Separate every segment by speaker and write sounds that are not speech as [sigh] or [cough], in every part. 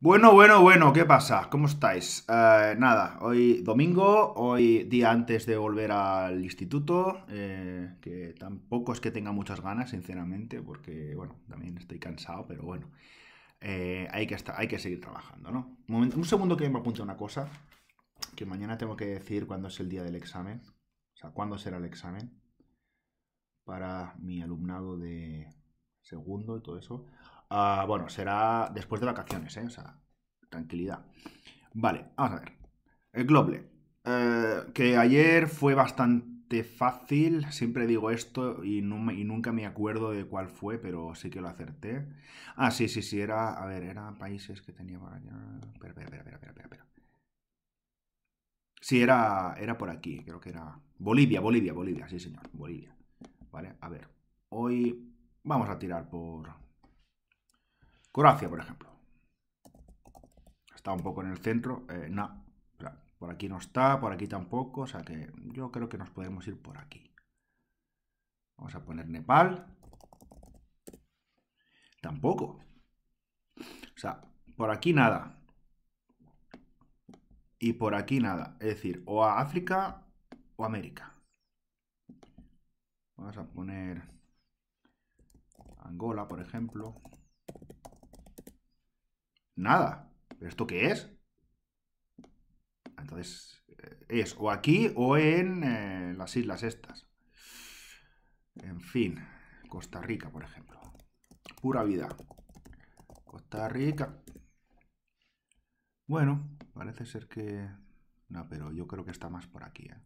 Speaker 1: Bueno, bueno, bueno, ¿qué pasa? ¿Cómo estáis? Eh, nada, hoy domingo, hoy día antes de volver al instituto, eh, que tampoco es que tenga muchas ganas, sinceramente, porque, bueno, también estoy cansado, pero bueno, eh, hay, que hay que seguir trabajando, ¿no? Un, un segundo que me apunte una cosa, que mañana tengo que decir cuándo es el día del examen, o sea, cuándo será el examen para mi alumnado de segundo y todo eso. Ah, bueno, será después de vacaciones, ¿eh? O sea, tranquilidad. Vale, vamos a ver. El Globle. Eh, que ayer fue bastante fácil, siempre digo esto y, nunca me acuerdo de cuál fue, pero sí que lo acerté. Ah, sí, sí, sí, era, a ver, ¿era países que tenía por allá? Espera, espera, espera, espera, espera. espera. Sí, era, era por aquí, creo que era. Bolivia, Bolivia, Bolivia, sí, señor, Bolivia. Vale, a ver. Hoy Vamos a tirar por Croacia, por ejemplo. Está un poco en el centro. Eh, no, por aquí no está, por aquí tampoco. O sea que yo creo que nos podemos ir por aquí. Vamos a poner Nepal. Tampoco. O sea, por aquí nada. Y por aquí nada. Es decir, o a África o América. Vamos a poner... Angola, por ejemplo. Nada. ¿Esto qué es? Entonces, eh, es o aquí o en eh, las islas estas. En fin, Costa Rica, por ejemplo. Pura vida. Costa Rica. Bueno, parece ser que... No, pero yo creo que está más por aquí, ¿eh?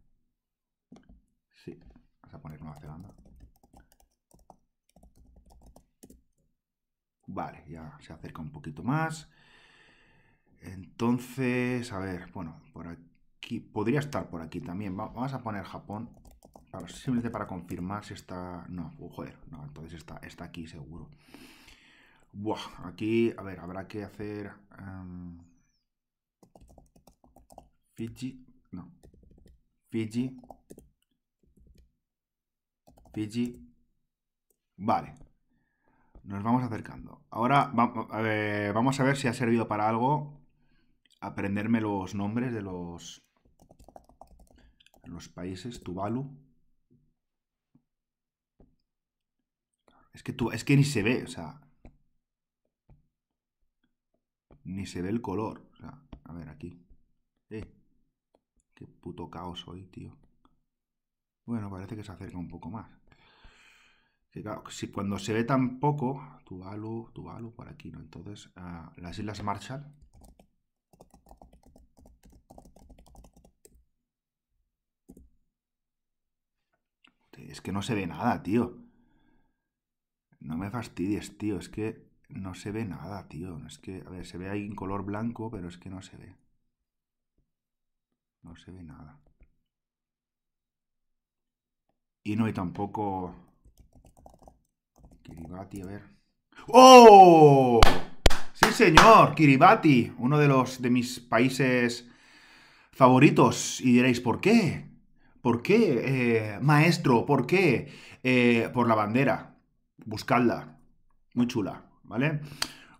Speaker 1: Sí, vamos a poner Nueva Zelanda. Vale, ya se acerca un poquito más. Entonces, a ver, bueno, por aquí, podría estar por aquí también. vamos a poner Japón, simplemente para confirmar si está... No, oh, joder, no, entonces está, está aquí seguro. Buah, aquí, a ver, habrá que hacer... Em, Fiji, no. Fiji. Fiji. Vale, nos vamos acercando. Ahora eh, vamos a ver si ha servido para algo aprenderme los nombres de los, los países. Tuvalu. Es que, es que ni se ve, o sea. Ni se ve el color. O sea, a ver, aquí. Eh, qué puto caos hoy, tío. Bueno, parece que se acerca un poco más si cuando se ve tan poco, Tuvalu, Tuvalu, por aquí, ¿no? Entonces, ah, las Islas Marshall. Es que no se ve nada, tío. No me fastidies, tío. Es que no se ve nada, tío. Es que, a ver, se ve ahí en color blanco, pero es que no se ve. No se ve nada. Y no hay tampoco ver. ¡Oh! Sí, señor, Kiribati, uno de los de mis países favoritos. Y diréis, ¿por qué? ¿Por qué, eh, maestro? ¿Por qué? Eh, por la bandera. Buscadla. Muy chula, ¿vale?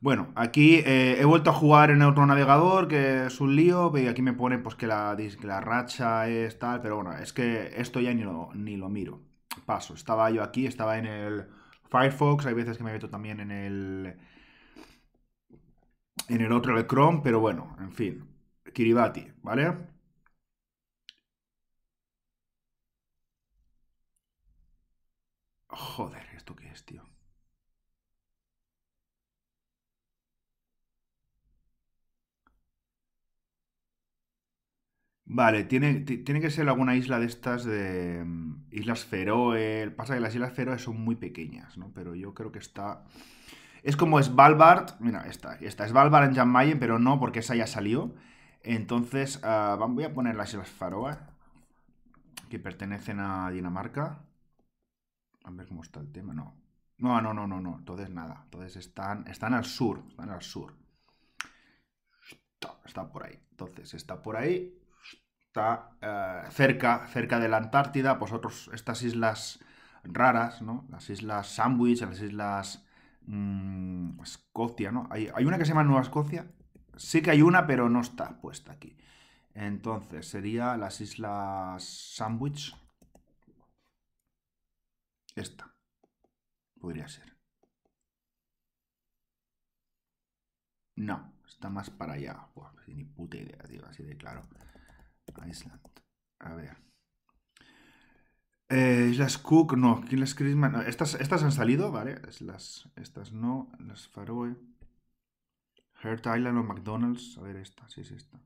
Speaker 1: Bueno, aquí eh, he vuelto a jugar en otro navegador, que es un lío, y aquí me pone pues, que, la, la racha es tal, pero bueno, es que esto ya ni ni lo miro. Paso, estaba yo aquí, estaba en el Firefox, hay veces que me meto también en el. En el otro, de Chrome, pero bueno, en fin. Kiribati, ¿vale? Joder, ¿esto qué es, tío? Vale, tiene, tiene que ser alguna isla de estas de mm, Islas Feroe. Pasa que las Islas Feroe son muy pequeñas, ¿no? Pero yo creo que está... Es como Svalbard, mira, esta, esta Svalbard en Jan pero no, porque esa ya salió. Entonces, ah, voy a poner las Islas Feroe que pertenecen a Dinamarca. A ver cómo está el tema, no. No, no, no, no, no, entonces nada. Entonces están, están al sur, están al sur. está por ahí. Entonces, está por ahí está eh, cerca, cerca de la Antártida, pues estas islas raras, ¿no? Las islas Sandwich, las islas mm, Escocia, ¿no? Hay, una que se llama Nueva Escocia. Sí que hay una, pero no está puesta aquí. Entonces, sería las islas Sandwich. Esta. Podría ser. No, está más para allá. ni puta idea, tío, así de claro. Island. A ver. Eh, Islas Cook, no. Islas Christmas. Estas, estas han salido, ¿vale? Las, estas no. Las Faroe. Heart Island o McDonald's. A ver, esta. Sí, sí, esta.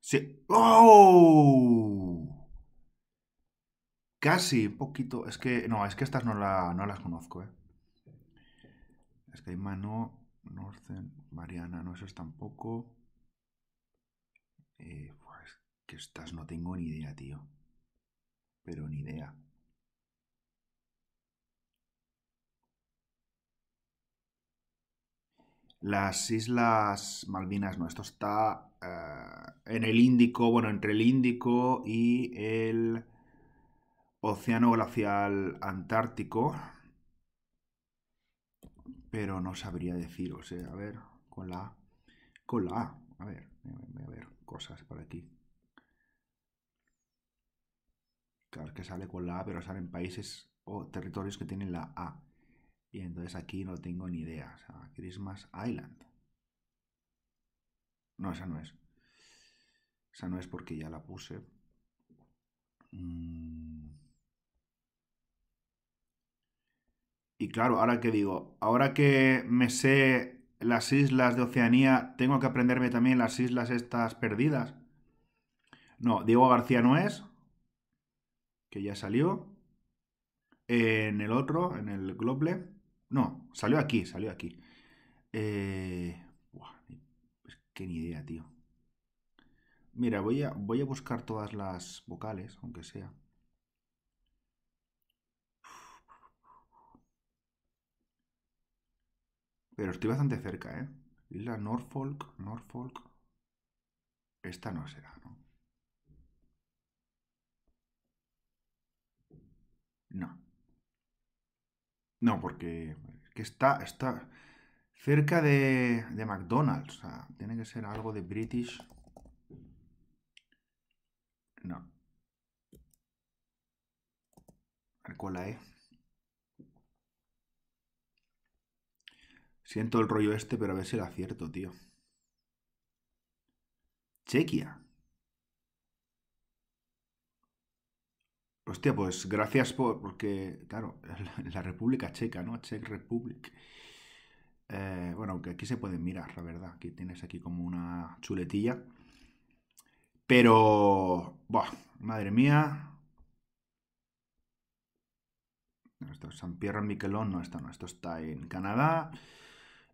Speaker 1: Sí. ¡Oh! Casi, un poquito. Es que. No, es que estas no, la, no las conozco, ¿eh? Es que hay mano. Northern, Mariana, no, esas tampoco. Eh, que estás no tengo ni idea, tío. Pero ni idea. Las Islas Malvinas, no, esto está eh, en el Índico, bueno, entre el Índico y el Océano Glacial Antártico. Pero no sabría o sea A ver, con la A. Con la A. A ver, a ver, cosas por aquí. que sale con la A, pero salen países o territorios que tienen la A. Y entonces aquí no tengo ni idea. O sea, Christmas Island. No, esa no es. Esa no es porque ya la puse. Mm. Y claro, ahora que digo, ahora que me sé las islas de Oceanía, tengo que aprenderme también las islas estas perdidas. No, Diego García no es que ya salió. En el otro, en el Globle. No, salió aquí, salió aquí. Eh, buah, ni idea, tío. Mira, voy a, voy a buscar todas las vocales, aunque sea. Pero estoy bastante cerca, ¿eh? Isla Norfolk, Norfolk. Esta no será, ¿no? No. No, porque está, está cerca de, de McDonald's. tiene que ser algo de British. No. ¿Cuál eh. Siento el rollo este, pero a ver si lo acierto, tío. Chequia. Hostia, pues gracias por. Porque, claro, [laughs] la República Checa, ¿no? Czech Republic. Eh, bueno, aunque aquí se pueden mirar, la verdad. Aquí tienes aquí como una chuletilla. Pero. Buah, madre mía. esto es San Pierre Miquelón, no, esto no, esto está en Canadá.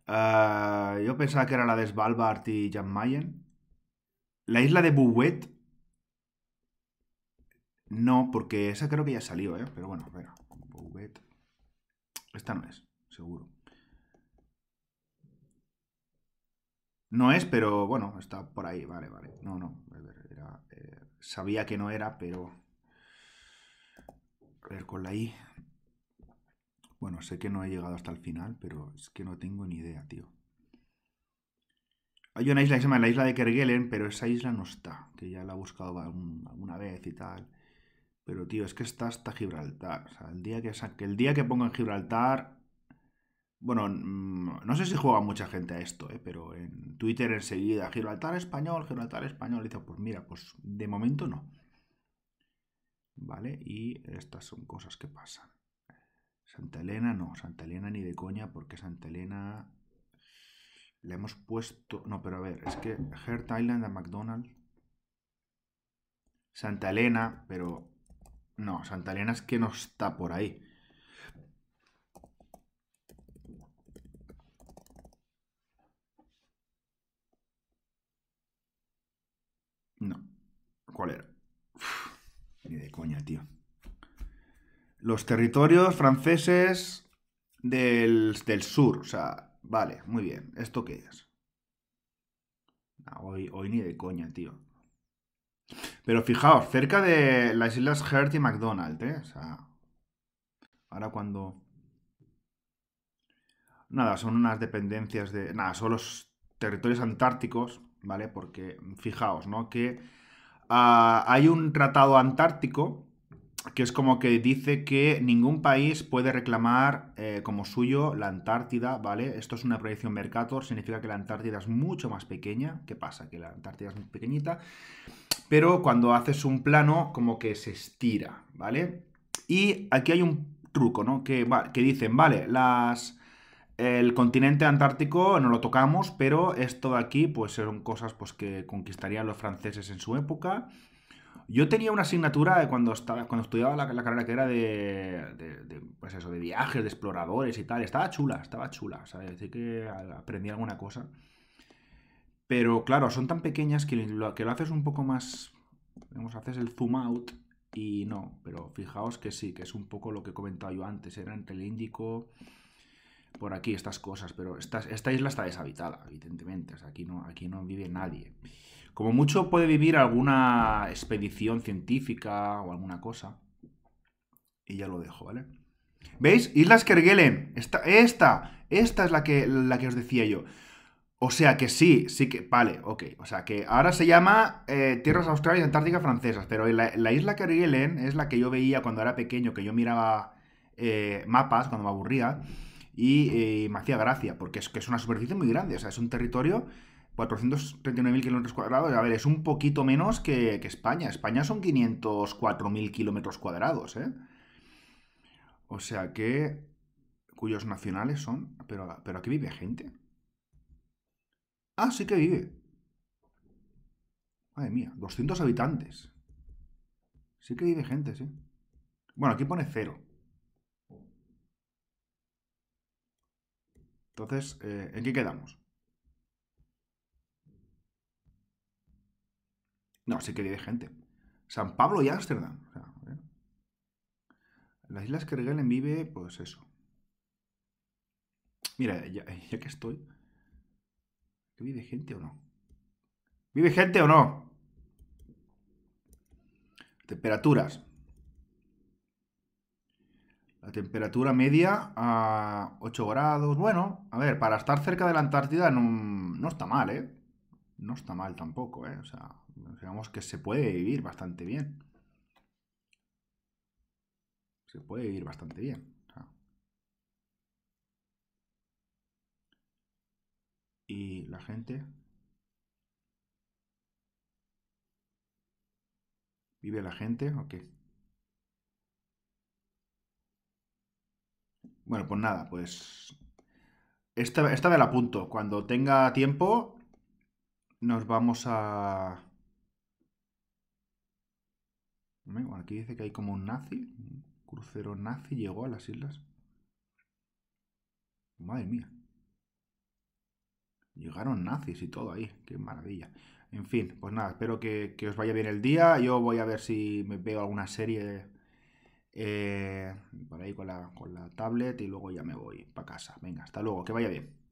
Speaker 1: Eh, yo pensaba que era la de Svalbard y Jan Mayen. La isla de Bouet, no, porque esa creo que ya salió, ¿eh? Pero bueno, espera. Esta no es, seguro. No es, pero bueno, está por ahí, vale, vale. No, no, eh, sabía que no era, pero... A ver, con la I. Bueno, sé que no he llegado hasta el final, pero es que no tengo ni idea, tío. Hay una isla que se llama la isla de Kerguelen, pero esa isla no está, que ya la he buscado alguna vez y tal. Pero, tío, es que está hasta Gibraltar. O sea, el día que, el día que pongan Gibraltar. Bueno, mm, no sé si juega mucha gente a esto, ¿eh? pero en Twitter enseguida, Gibraltar español, Gibraltar español. dice, pues mira, pues de momento no. ¿Vale? Y estas son cosas que pasan. Santa Elena no, Santa Elena ni de coña, porque Santa Elena le hemos puesto. No, pero a ver, es que Heart Island a McDonald's. Santa Elena, pero no, Santa Elena es que no está por ahí. No. ¿Cuál era? ni de coña, tío. Los territorios franceses del, sur. O sea, vale, muy bien. ¿Esto qué es? hoy, hoy ni de coña, tío. Pero fijaos, cerca de las islas Hurt y McDonald, ¿eh? O sea, ahora cuando... Nada, son unas dependencias de... Nada, son los territorios antárticos, ¿vale? Porque fijaos, ¿no? Que ah, hay un tratado antártico que es como que dice que ningún país puede reclamar eh, como suyo la Antártida, ¿vale? Esto es una proyección Mercator, significa que la Antártida es mucho más pequeña. ¿Qué pasa? Que la Antártida es muy pequeñita, pero cuando haces un plano, como que se estira, ¿vale? Y aquí hay un truco, ¿no? Que, dicen, vale, las... El continente antártico no lo tocamos, pero esto de aquí, pues son cosas pues, que conquistarían los franceses en su época. Yo tenía una asignatura de cuando, estaba, cuando estudiaba la, carrera que era de, de, pues eso, de viajes, de exploradores y tal. Estaba chula, estaba chula. sea, Decir que aprendí alguna cosa. Pero claro, son tan pequeñas que lo, que lo haces un poco más. haces el zoom out y no. Pero fijaos que sí, que es un poco lo que he comentado yo antes. Era entre el Índico, por aquí estas cosas, pero esta, esta isla está deshabitada, evidentemente. aquí no, aquí no vive nadie. Como mucho puede vivir alguna expedición científica o alguna cosa. Y ya lo dejo, ¿vale? ¿Veis? Islas Kerguelen. Esta, esta, es la que, la que os decía yo. O sea que sí, sí que. Vale, ok. O sea que ahora se llama eh, Tierras Australias y Antártica Francesas, pero la, isla Kerguelen es la que yo veía cuando era pequeño, que yo miraba eh, mapas cuando me aburría y eh, me hacía gracia, porque es que es una superficie muy grande, o sea, es un territorio 439.000 kilómetros cuadrados. A ver, es un poquito menos que, España. España son 504.000 kilómetros cuadrados, ¿eh? O sea que. cuyos nacionales son. Pero, pero aquí vive gente. Ah, sí que vive. Madre mía, 200 habitantes. Sí que vive gente, sí. Bueno, aquí pone cero. Entonces, eh, ¿en qué quedamos? No, sí que vive gente. San Pablo y Ámsterdam. Las islas que regalen vive, pues eso. Mira, ya, [laughs] que estoy. vive gente o no? ¿Vive gente o no? Temperaturas. La temperatura media a 8 grados. Bueno, a ver, para estar cerca de la Antártida no, está mal, ¿eh? No está mal tampoco, ¿eh? O sea, digamos que se puede vivir bastante bien. Se puede vivir bastante bien. Y la gente vive la gente Ok. Bueno, pues nada, pues. Esta, esta la apunto. Cuando tenga tiempo, nos vamos a. aquí dice que hay como un nazi. Un crucero nazi llegó a las islas. Madre mía. Llegaron nazis y todo ahí. Qué maravilla. En fin, pues nada, espero que, que os vaya bien el día. Yo voy a ver si me veo alguna serie eh, por ahí con la, con la tablet y luego ya me voy para casa. Venga, hasta luego, que vaya bien.